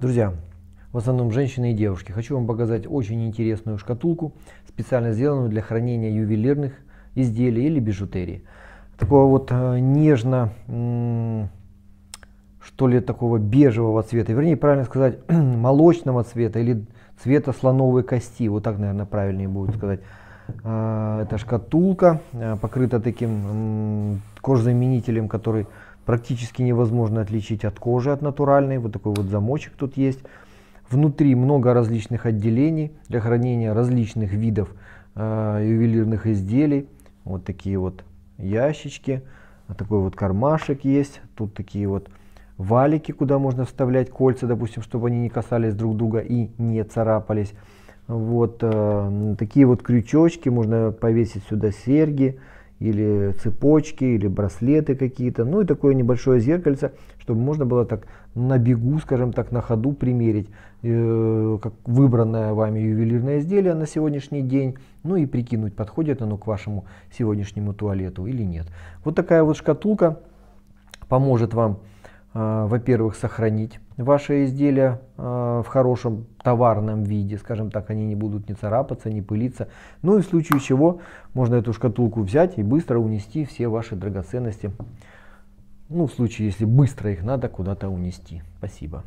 Друзья, в основном женщины и девушки, хочу вам показать очень интересную шкатулку, специально сделанную для хранения ювелирных изделий или бижутерии. Такого вот э, нежно, что ли, такого бежевого цвета, вернее, правильно сказать, молочного цвета или цвета слоновой кости, вот так, наверное, правильнее будет сказать. А, эта шкатулка, э, покрыта таким кожзаменителем, который практически невозможно отличить от кожи, от натуральной. Вот такой вот замочек тут есть. Внутри много различных отделений для хранения различных видов э, ювелирных изделий. Вот такие вот ящички, вот такой вот кармашек есть, тут такие вот валики, куда можно вставлять кольца, допустим, чтобы они не касались друг друга и не царапались. Вот э, такие вот крючочки, можно повесить сюда серьги, или цепочки, или браслеты какие-то, ну и такое небольшое зеркальце, чтобы можно было так на бегу, скажем так, на ходу примерить э, как выбранное вами ювелирное изделие на сегодняшний день, ну и прикинуть, подходит оно к вашему сегодняшнему туалету или нет. Вот такая вот шкатулка поможет вам Э, во-первых, сохранить ваши изделия э, в хорошем товарном виде, скажем так, они не будут не царапаться, не пылиться. Ну и в случае чего можно эту шкатулку взять и быстро унести все ваши драгоценности. Ну, в случае, если быстро их надо куда-то унести. Спасибо.